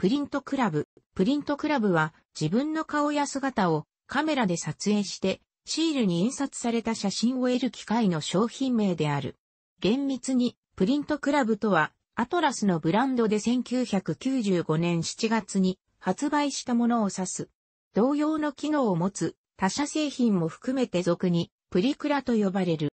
プリントクラブ。プリントクラブは自分の顔や姿をカメラで撮影してシールに印刷された写真を得る機械の商品名である。厳密にプリントクラブとはアトラスのブランドで1995年7月に発売したものを指す。同様の機能を持つ他社製品も含めて俗にプリクラと呼ばれる。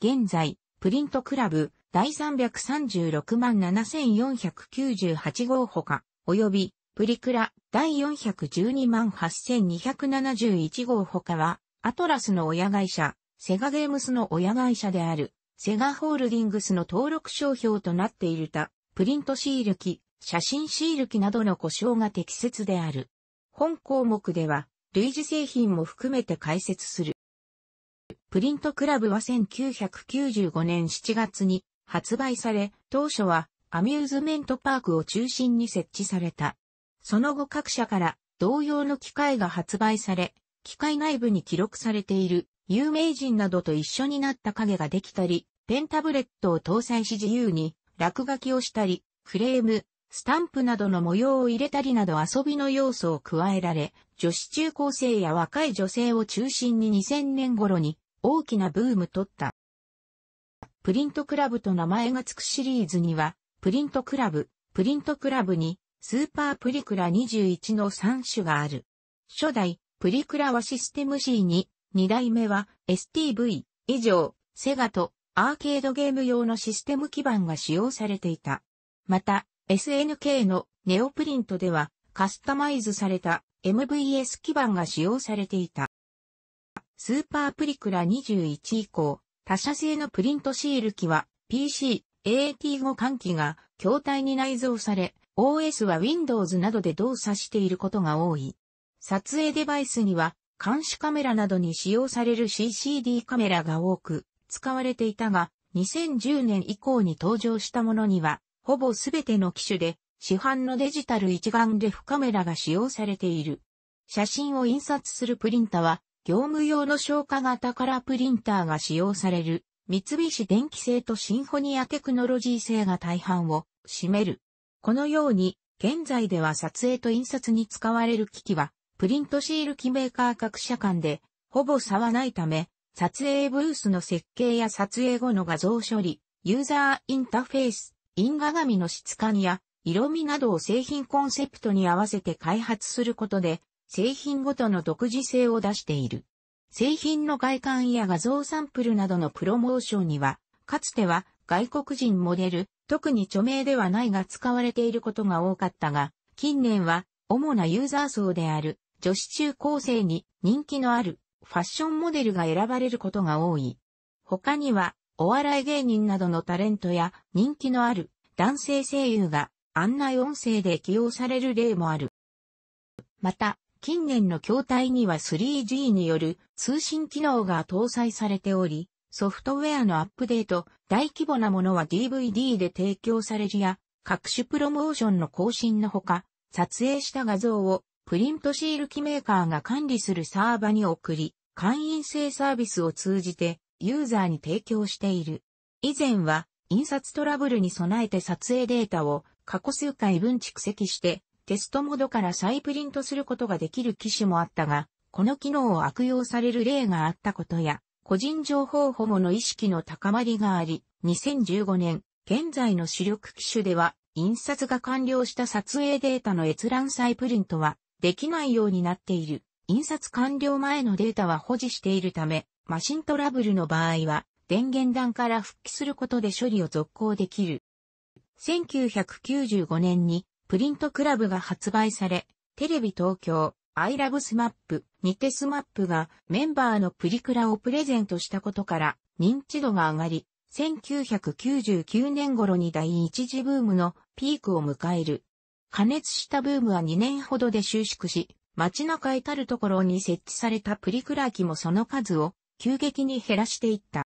現在、プリントクラブ、第336万7498号ほか、及び、プリクラ、第412万8271号ほかは、アトラスの親会社、セガゲームスの親会社である、セガホールディングスの登録商標となっているた、プリントシール機、写真シール機などの故障が適切である。本項目では、類似製品も含めて解説する。プリントクラブは1995年7月に発売され、当初はアミューズメントパークを中心に設置された。その後各社から同様の機械が発売され、機械内部に記録されている有名人などと一緒になった影ができたり、ペンタブレットを搭載し自由に落書きをしたり、フレーム、スタンプなどの模様を入れたりなど遊びの要素を加えられ、女子中高生や若い女性を中心に2000年頃に大きなブーム取った。プリントクラブと名前がつくシリーズには、プリントクラブ、プリントクラブに、スーパープリクラ21の3種がある。初代、プリクラはシステム C に、2代目は STV 以上、セガとアーケードゲーム用のシステム基盤が使用されていた。また、SNK のネオプリントではカスタマイズされた MVS 基盤が使用されていた。スーパープリクラ21以降、他社製のプリントシール機は PC、AT5 換気が筐体に内蔵され、OS は Windows などで動作していることが多い。撮影デバイスには監視カメラなどに使用される CCD カメラが多く使われていたが、2010年以降に登場したものには、ほぼすべての機種で市販のデジタル一眼レフカメラが使用されている。写真を印刷するプリンタは業務用の消化型カラープリンターが使用される、三菱電機製とシンフォニアテクノロジー製が大半を占める。このように、現在では撮影と印刷に使われる機器は、プリントシール機メーカー各社間で、ほぼ差はないため、撮影ブースの設計や撮影後の画像処理、ユーザーインターフェース、因果紙の質感や色味などを製品コンセプトに合わせて開発することで、製品ごとの独自性を出している。製品の外観や画像サンプルなどのプロモーションには、かつては外国人モデル、特に著名ではないが使われていることが多かったが、近年は主なユーザー層である女子中高生に人気のあるファッションモデルが選ばれることが多い。他にはお笑い芸人などのタレントや人気のある男性声優が案内音声で起用される例もある。また、近年の筐体には 3G による通信機能が搭載されており、ソフトウェアのアップデート、大規模なものは DVD で提供されるや、各種プロモーションの更新のほか、撮影した画像をプリントシール機メーカーが管理するサーバに送り、会員制サービスを通じてユーザーに提供している。以前は印刷トラブルに備えて撮影データを過去数回分蓄積してテストモードから再プリントすることができる機種もあったが、この機能を悪用される例があったことや、個人情報保護の意識の高まりがあり、2015年、現在の主力機種では、印刷が完了した撮影データの閲覧再プリントは、できないようになっている。印刷完了前のデータは保持しているため、マシントラブルの場合は、電源段から復帰することで処理を続行できる。1995年にプリントクラブが発売され、テレビ東京、I love SMAP テスマップがメンバーのプリクラをプレゼントしたことから認知度が上がり、1999年頃に第一次ブームのピークを迎える。加熱したブームは2年ほどで収縮し、街中至るところに設置されたプリクラ機もその数を急激に減らしていった。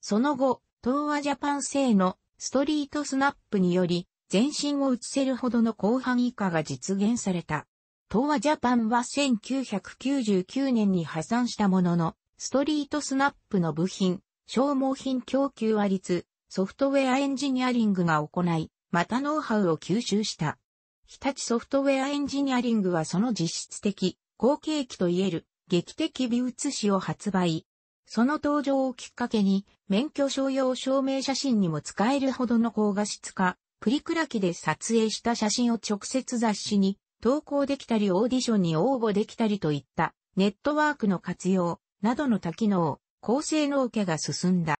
その後、東亜ジャパン製のストリートスナップにより、全身を映せるほどの広範囲化が実現された。東和ジャパンは1999年に破産したものの、ストリートスナップの部品、消耗品供給割率、ソフトウェアエンジニアリングが行い、またノウハウを吸収した。日立ソフトウェアエンジニアリングはその実質的、後継機といえる、劇的美写しを発売。その登場をきっかけに、免許証用証明写真にも使えるほどの高画質化、プリクラ機で撮影した写真を直接雑誌に投稿できたりオーディションに応募できたりといったネットワークの活用などの多機能、高性能化が進んだ。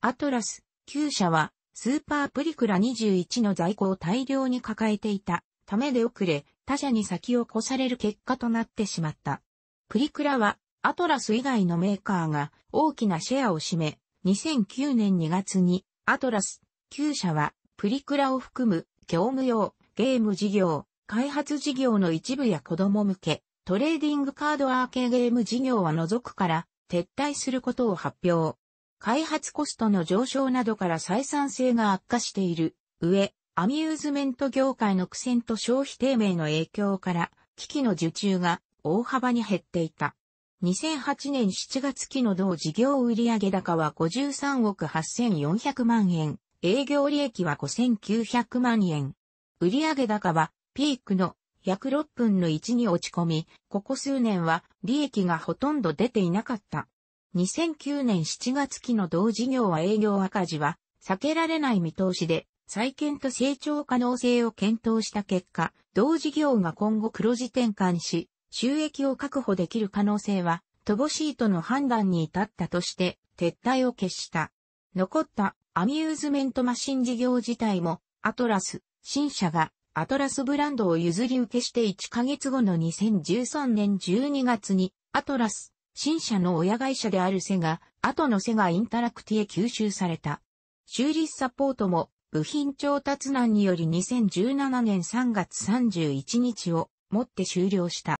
アトラス9社はスーパープリクラ21の在庫を大量に抱えていたためで遅れ、他社に先を越される結果となってしまった。プリクラはアトラス以外のメーカーが大きなシェアを占め、2009年2月にアトラス9社はプリクラを含む業務用、ゲーム事業、開発事業の一部や子供向け、トレーディングカードアーケーゲーム事業は除くから撤退することを発表。開発コストの上昇などから採算性が悪化している上、アミューズメント業界の苦戦と消費低迷の影響から機器の受注が大幅に減っていた。2008年7月期の同事業売上高は53億8400万円。営業利益は5900万円。売上高はピークの約6分の1に落ち込み、ここ数年は利益がほとんど出ていなかった。2009年7月期の同事業は営業赤字は避けられない見通しで、再建と成長可能性を検討した結果、同事業が今後黒字転換し、収益を確保できる可能性は乏しいとの判断に至ったとして撤退を決した。残ったアミューズメントマシン事業自体も、アトラス、新社が、アトラスブランドを譲り受けして1ヶ月後の2013年12月に、アトラス、新社の親会社であるセガ、後のセガインタラクティへ吸収された。修理サポートも、部品調達難により2017年3月31日をもって終了した。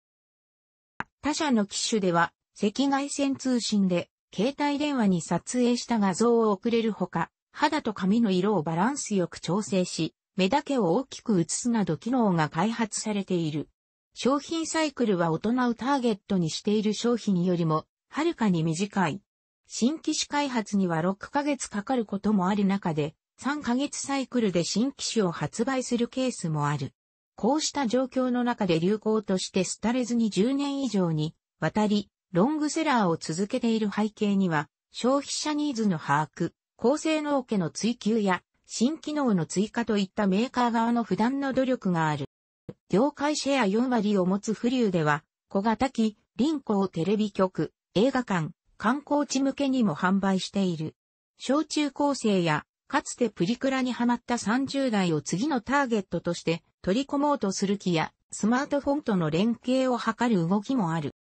他社の機種では、赤外線通信で携帯電話に撮影した画像を送れるほか、肌と髪の色をバランスよく調整し、目だけを大きく映すなど機能が開発されている。商品サイクルは大人をターゲットにしている商品よりも、はるかに短い。新機種開発には6ヶ月かかることもある中で、3ヶ月サイクルで新機種を発売するケースもある。こうした状況の中で流行として廃れずに10年以上にわたり、ロングセラーを続けている背景には、消費者ニーズの把握、高性能家の追求や新機能の追加といったメーカー側の不断の努力がある。業界シェア4割を持つフリューでは、小型機、臨港テレビ局、映画館、観光地向けにも販売している。小中高生や、かつてプリクラにハマった30代を次のターゲットとして取り込もうとする機や、スマートフォンとの連携を図る動きもある。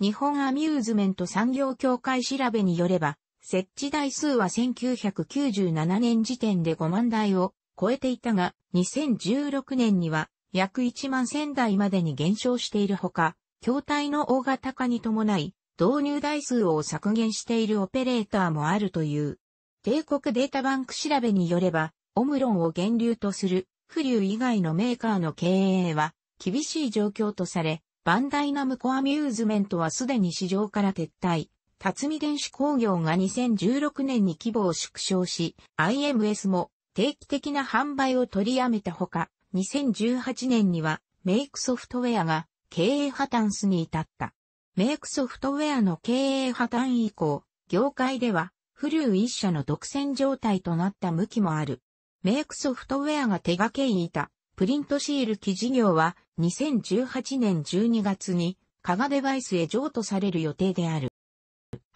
日本アミューズメント産業協会調べによれば、設置台数は1997年時点で5万台を超えていたが、2016年には約1万1000台までに減少しているほか、筐体の大型化に伴い、導入台数を削減しているオペレーターもあるという。帝国データバンク調べによれば、オムロンを源流とする、フリュー以外のメーカーの経営は、厳しい状況とされ、バンダイナムコアミューズメントはすでに市場から撤退辰巳電子工業が2016年に規模を縮小し、IMS も定期的な販売を取りやめたほか、2018年にはメイクソフトウェアが経営破綻すに至った。メイクソフトウェアの経営破綻以降、業界では、フリー一社の独占状態となった向きもある。メイクソフトウェアが手掛けいた、プリントシール機事業は、2018年12月に、加賀デバイスへ譲渡される予定である。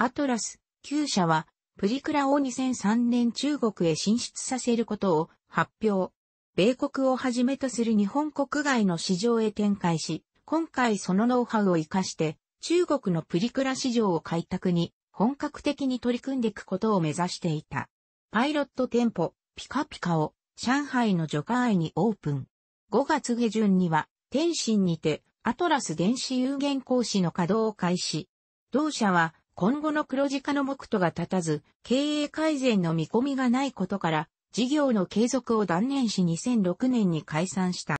アトラス、旧社は、プリクラを2003年中国へ進出させることを発表。米国をはじめとする日本国外の市場へ展開し、今回そのノウハウを活かして、中国のプリクラ市場を開拓に本格的に取り組んでいくことを目指していた。パイロット店舗、ピカピカを上海の除外にオープン。5月下旬には、天津にて、アトラス電子有限講師の稼働を開始。同社は、今後の黒字化の目途が立たず、経営改善の見込みがないことから、事業の継続を断念し2006年に解散した。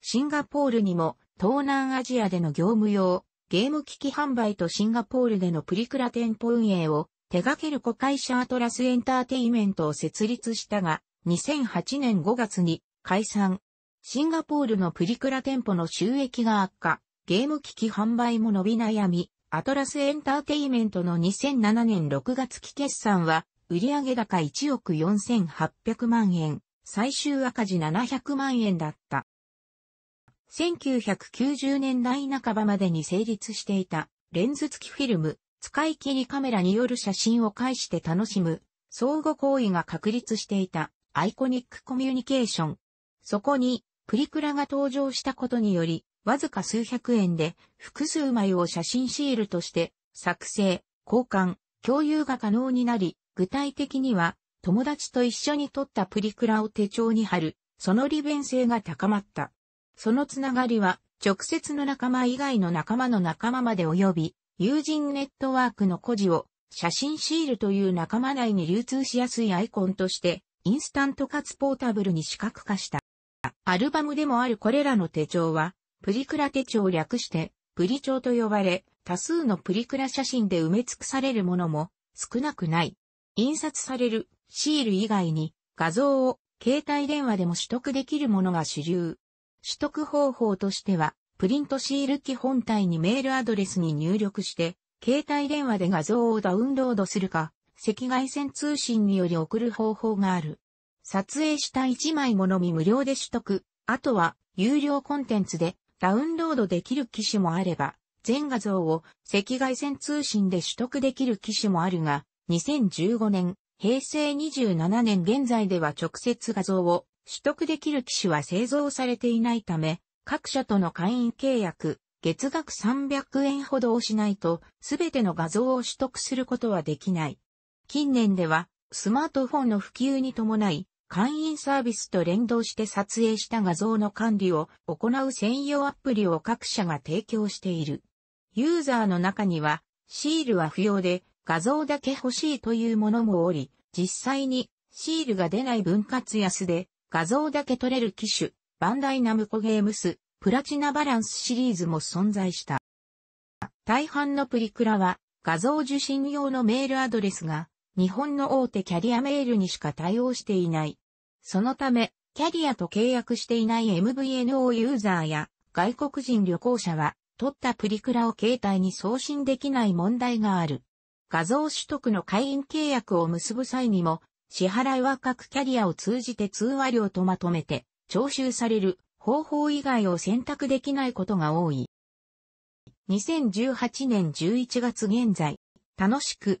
シンガポールにも、東南アジアでの業務用、ゲーム機器販売とシンガポールでのプリクラ店舗運営を手掛ける子会社アトラスエンターテイメントを設立したが、2008年5月に解散。シンガポールのプリクラ店舗の収益が悪化、ゲーム機器販売も伸び悩み、アトラスエンターテイメントの2007年6月期決算は、売上高1億4800万円、最終赤字700万円だった。1990年代半ばまでに成立していた、レンズ付きフィルム、使い切りカメラによる写真を介して楽しむ、相互行為が確立していた、アイコニックコミュニケーション。そこに、プリクラが登場したことにより、わずか数百円で複数枚を写真シールとして作成、交換、共有が可能になり、具体的には友達と一緒に撮ったプリクラを手帳に貼る、その利便性が高まった。そのつながりは直接の仲間以外の仲間の仲間まで及び、友人ネットワークの故事を写真シールという仲間内に流通しやすいアイコンとして、インスタントかつポータブルに視覚化した。アルバムでもあるこれらの手帳は、プリクラ手帳を略して、プリ帳と呼ばれ、多数のプリクラ写真で埋め尽くされるものも少なくない。印刷されるシール以外に画像を携帯電話でも取得できるものが主流。取得方法としては、プリントシール機本体にメールアドレスに入力して、携帯電話で画像をダウンロードするか、赤外線通信により送る方法がある。撮影した1枚ものみ無料で取得、あとは有料コンテンツでダウンロードできる機種もあれば、全画像を赤外線通信で取得できる機種もあるが、2015年、平成27年現在では直接画像を取得できる機種は製造されていないため、各社との会員契約、月額300円ほどをしないと、すべての画像を取得することはできない。近年では、スマートフォンの普及に伴い、会員サービスと連動して撮影した画像の管理を行う専用アプリを各社が提供している。ユーザーの中には、シールは不要で画像だけ欲しいというものもおり、実際にシールが出ない分割安で画像だけ取れる機種、バンダイナムコゲームス、プラチナバランスシリーズも存在した。大半のプリクラは画像受信用のメールアドレスが日本の大手キャリアメールにしか対応していない。そのため、キャリアと契約していない MVNO ユーザーや外国人旅行者は、取ったプリクラを携帯に送信できない問題がある。画像取得の会員契約を結ぶ際にも、支払いは各キャリアを通じて通話料とまとめて、徴収される方法以外を選択できないことが多い。2018年11月現在、楽しく